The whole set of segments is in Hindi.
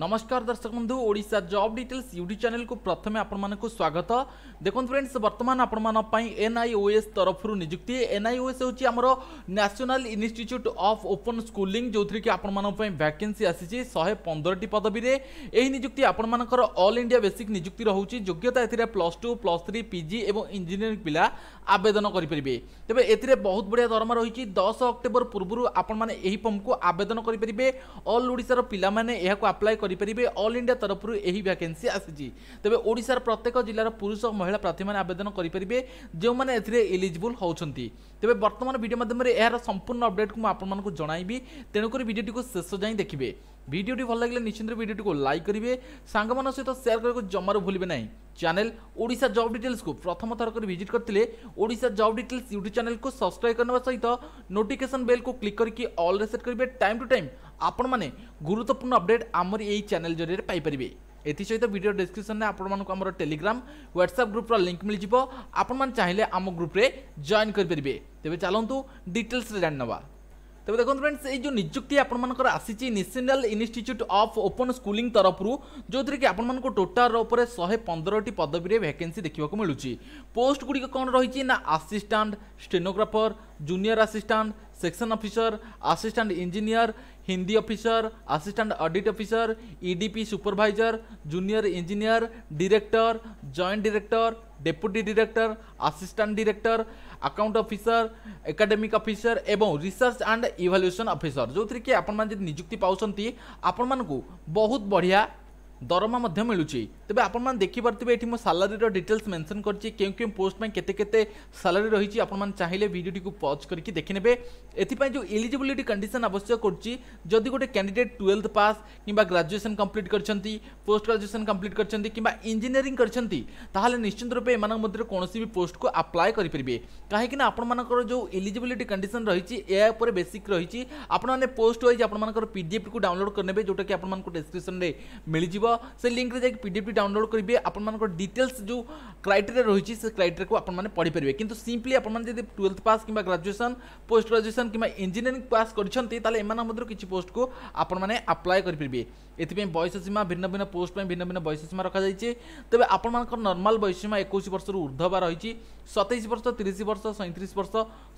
নমস্কার দর্শক বন্ধু ওড়শা জব ডিটেলস ইউট্যুব চ্যানেলকে প্রথমে আপনার স্বাগত দেখুন ফ্রেন্ডস বর্তমান আপনার এনআইওএস তরফর নিযুক্তি এনআইওএস হচ্ছে আমার National Institute of Open schooling যেউথে আপনার ভ্যাকেন্সি আসিছে শহে পনেরটি পদবীরে এই নিযুক্তি আপনার অল ইন্ডিয়া বেসিক নিযুক্তি রয়েছে যোগ্যতা এতে plus two plus three PG এবং ইঞ্জিনিয়ারিং পিলা আবেদন করে পারে তবে এতে বহুত বড়িয়া দরমা রয়েছে দশ অক্টোবর পূর্ব আপনার এই ফর্মক আবেদন করে পারে অল ওড়শার পিলা মানে এখন আপ্লাই କରିପାରିବେ ଅଲ୍ ଇଣ୍ଡିଆ ତରଫରୁ ଏହି ଭ୍ୟାକେନ୍ସି ଆସିଛି ତେବେ ଓଡ଼ିଶାର ପ୍ରତ୍ୟେକ ଜିଲ୍ଲାର ପୁରୁଷ ଓ ମହିଳା ପ୍ରାର୍ଥୀମାନେ ଆବେଦନ କରିପାରିବେ ଯେଉଁମାନେ ଏଥିରେ ଇଲିଜିବୁଲ୍ ହେଉଛନ୍ତି ତେବେ ବର୍ତ୍ତମାନ ଭିଡ଼ିଓ ମାଧ୍ୟମରେ ଏହାର ସମ୍ପୂର୍ଣ୍ଣ ଅପଡେଟ୍କୁ ମୁଁ ଆପଣମାନଙ୍କୁ ଜଣାଇବି ତେଣୁକରି ଭିଡ଼ିଓଟିକୁ ଶେଷ ଯାଏଁ ଦେଖିବେ ଭିଡ଼ିଓଟି ଭଲ ଲାଗିଲେ ନିଶ୍ଚିନ୍ତ ଭିଡ଼ିଓଟିକୁ ଲାଇକ୍ କରିବେ ସାଙ୍ଗମାନଙ୍କ ସହିତ ସେୟାର କରିବାକୁ ଜମାରୁ ଭୁଲିବେ ନାହିଁ ଚ୍ୟାନେଲ ଓଡ଼ିଶା ଜବ୍ ଡିଟେଲ୍ସକୁ ପ୍ରଥମ ଥର କରି ଭିଜିଟ୍ କରିଥିଲେ ଓଡ଼ିଶା ଜବ୍ ଡିଟେଲ୍ସ ୟୁଟ୍ୟୁବ୍ ଚ୍ୟାନେଲକୁ ସବସ୍କ୍ରାଇବ୍ କରିନେବା ସହିତ ନୋଟିଫିକେସନ୍ ବେଲ୍କୁ କ୍ଲିକ୍ କରିକି ଅଲ୍ରେ ସେଟ୍ କରିବେ ଟାଇମ୍ ଟୁ ଟାଇମ୍ ଆପଣମାନେ ଗୁରୁତ୍ୱପୂର୍ଣ୍ଣ ଅପଡେଟ୍ ଆମର ଏହି ଚ୍ୟାନେଲ୍ ଜରିଆରେ ପାଇପାରିବେ ଏଥିସହିତ ଭିଡ଼ିଓ ଡେସ୍କ୍ରିପ୍ସନ୍ରେ ଆପଣମାନଙ୍କୁ ଆମର ଟେଲିଗ୍ରାମ ହ୍ୱାଟ୍ସଆପ୍ ଗ୍ରୁପ୍ର ଲିଙ୍କ୍ ମିଳିଯିବ ଆପଣମାନେ ଚାହିଁଲେ ଆମ ଗ୍ରୁପ୍ରେ ଜଏନ୍ କରିପାରିବେ ତେବେ ଚାଲନ୍ତୁ ଡିଟେଲ୍ସରେ ଜାଣିନେବା তবে দেখুন ফ্রেন্ডস এই যে নিযুক্তি আপনার আসিছে National Institute of Open schooling তরফর যেটি কি আপনার টোটাল উপরে শহে পনেরোটি পদবীরে ভ্যাকেন্সি দেখা মিলুচি পোস্টগুড়ি কম রয়েছে না assistant stenographer junior assistant, section officer, assistant engineer, Hindi officer, assistant audit officer, EDP supervisor, junior engineer, director, joint director, deputy director assistant director account officer academic officer এবং রিসর্চ আন্ড ইভালুয়েসন অফিসর যেউথে কি আপনার যদি নিযুক্তি পাচ্ছেন আপনার বহুত বড়িয়া দরমা মিলুচি তবে আপনার দেখিপারে এটি মো সালারির ডিটেলস মেনশন করছি কেউ কেউ পোস্ট কেতে কেতে সালারি রয়েছে আপনার চাইলে ভিডিওটি পজ করি দেখে নেবে এথিপাই যে এলিজিবিলিটি কন্ডিশন আবশ্যক করছি যদি গোটে ক্যান্ডিডেট টুয়েলথ পাস কিংবা গ্রাজুয়েসন কমপ্লিট করছেন পোস্ট গ্রাজুয়েসন কমপ্লিট করছেন কিংবা ইঞ্জিনিয়ারিং করছেন তাহলে নিশ্চিত রূপে এমন মধ্যে কোণী বি পোস্টক আপ্লায় করে কাহিঁকি না আপনার যে এলিজিবিলিটি কন্ডিশন রয়েছে এ উপরে বেসিক রয়েছে আপনার পোস্ট ওয়াইজ আপনার পিডিএফ কু ডাউনলোড করে নেবে যেটা কি আপনার ডেসক্রিপশন মিলিযোগ সে লিঙ্করে যাই পিডিএফ ডাউনলোড করবে আপনার ডিটেলস যে ক্রাইটেরিয়া রয়েছে সে ক্রাইটেরিয়া আপনার পড়িপারে কিন্তু সিম্পলি আপনার যদি টুয়েলথ পাস কিংবা গ্রাজুয়েসন পোস্ট গ্রাজুয়েসন কিংবা ইঞ্জিনিয়ারিং পাস করছেন তাহলে এমন মধ্যে কিছু পোস্টকে আপনার আপ্লায় করে এথিপাই বয়স সীমা ভিন্ন ভিন্ন পোস্ট ভিন্ন ভিন্ন বয়স সীমা রখা যাই তবে আপনার নর্মাল বয়স সীমা একুশ বর্ষর ঊর্ধ্ব বা রয়েছে সতেইশ বর্ষ তিরিশ বর্ষ সৈত্রিশ বর্ষ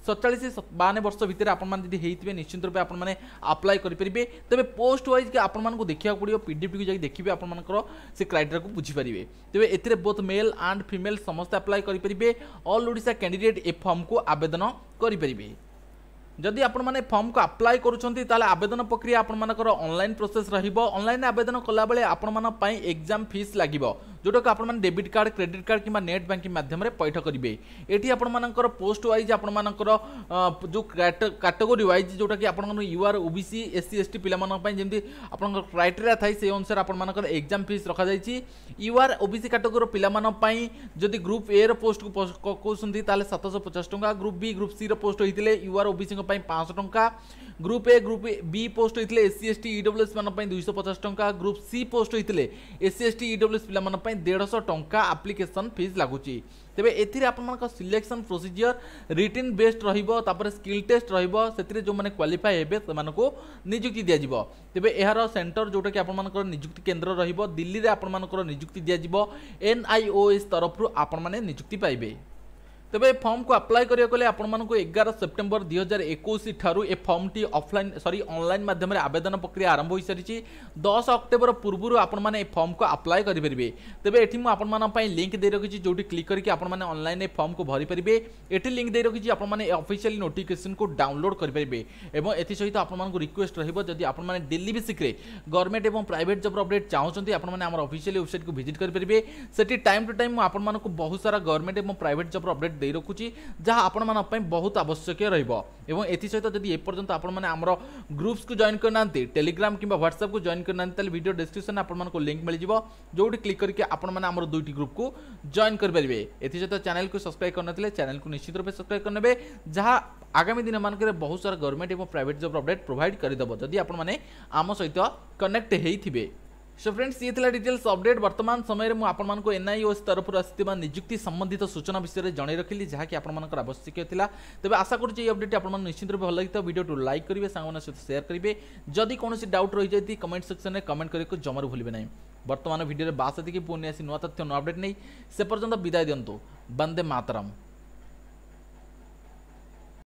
ସତଚାଳିଶ ସତାବନ ବର୍ଷ ଭିତରେ ଆପଣମାନେ ଯଦି ହେଇଥିବେ ନିଶ୍ଚିତ ରୂପେ ଆପଣମାନେ ଆପ୍ଲାଏ କରିପାରିବେ ତେବେ ପୋଷ୍ଟ ୱାଇଜ୍ ଆପଣମାନଙ୍କୁ ଦେଖିବାକୁ ପଡ଼ିବ ପିଡ଼ିଏଫ୍ଟିକୁ ଯାଇକି ଦେଖିବେ ଆପଣମାନଙ୍କର ସେ କ୍ରାଇଟେରିଆକୁ ବୁଝିପାରିବେ ତେବେ ଏଥିରେ ବୋଥ୍ ମେଲ୍ ଆଣ୍ଡ ଫିମେଲ୍ ସମସ୍ତେ ଆପ୍ଲାଏ କରିପାରିବେ ଅଲ୍ ଓଡ଼ିଶା କ୍ୟାଣ୍ଡିଡେଟ୍ ଏ ଫର୍ମକୁ ଆବେଦନ କରିପାରିବେ ଯଦି ଆପଣମାନେ ଫର୍ମକୁ ଆପ୍ଲାଏ କରୁଛନ୍ତି ତାହେଲେ ଆବେଦନ ପ୍ରକ୍ରିୟା ଆପଣମାନଙ୍କର ଅନଲାଇନ୍ ପ୍ରୋସେସ୍ ରହିବ ଅନଲାଇନ୍ ଆବେଦନ କଲାବେଳେ ଆପଣମାନଙ୍କ ପାଇଁ ଏକ୍ଜାମ୍ ଫିସ୍ ଲାଗିବ जोटा कि डेबिट कार्ड क्रेडिट कार्ड कि नेट बैंकिंग मध्यम पैठ करेंगे ये आपर पोस्ट व्वज आपर जो कैटेगोरी व्वज जो आपर O B C S C S T पाई जमी आप क्राइटेरिया थे से अनुसार आपर एक्जाम फिज रखा जाए युआर ओबीसी बी सी जदि ग्रुप ए रोस्ट को तेज़े तेल सतश पचास टाँचा ग्रुप बी ग्रुप सी रोस्ट होते UR O B C group A group B post होते S C S T E W S मानी दुई पचास टाँग ग्रुप सी पोस्ट होते S C S T E W S पाला দেড়শহ টঙ্কা আপ্লিকেসন ফিজ লাগুচি তেবে এতে আপনার সিলেকশন প্রোসিজিওর রিটিন বেস্ট রহপরে স্কিল টেস্ট রহবে যে কোয়ালিফাই হবে সে নিযুক্তি দিয়াযিব তেবে এর সেটর যেটাকি আপনার নিযুক্তি কেন্দ্র রহব দিল্লি আপনার নিযুক্তি দিয়াযিব এনআইওএস তরফর আপনার নিযুক্তি পাইবে तेज फर्म को आप्लाय करने आपार सेप्टेम्बर दुई हजार एक फर्म टी अफल सरी अनल मध्यम आवेदन प्रक्रिया आरंभ हो सारी दस अक्टोबर पूर्व फर्म को आप्लाय करेंगे तेज एटी मुझे लिंक दे रखी जो क्लिक करके आपल फर्म को भरी पारे ये लिंक दे रखी आपफिसी नोटिकेसन को डाउनलोड करेंगे एसत आपको रिक्वेस्ट रही है जब आप डेली बेसिक्रे गवर्नमेंट और प्राइट जब्र अपडेट चाहते आपर वेबसाइट को भिजिट करेंगे से टाइम टू टाइम मुझे बहुत सारा गवर्नमेंट और प्राइट जब्र अपडेट दे रखुची जहाँ आपण बहुत आवश्यक रहित जदि एपर्यंत आपण ग्रुप्स को जॉन करना टेलीग्राम कि ह्वाट्सअप को जॉन करना भिड डिस्क्रिप्सन आपको लिंक मिल जाए जोटी क्लिक करके आपर दुईट ग्रुप को जॉइन करेंगे एसत चैनल को सब्सक्राइब करना चैनल को निश्चित रूप से सब्सक्राइब करने जहाँ आगामी दिन मानक बहुत सारा गवर्नमेंट और प्राइट जब अपडेट प्रोभाइड करदेव जदि आपण आम सहित कनेक्ट होते हैं सो फ्रेंड्स ये डिटेल्स अपडेट वर्तमान समय में आपको एनआईओएस तरफ आसवा संबंधित सूचना विषय जन रखी जहाँकि आपर आवश्यक था तेज आशा करुचे ये अपडेट आप निश्चित रूप भल लगी भिडियो टू लाइक करेंगे सांग सहित सेयार करेंगे जदि कौन डाउट रही जाती कमेंट सेक्शन में कमेंट करके जमारू भूलें ना बर्तमान भिडियो बास देखिए पुणी आसी नुआ तथ्य नुआ अपडेट नहीं से पर्यटन विदाय दिंतु बंदे मातरम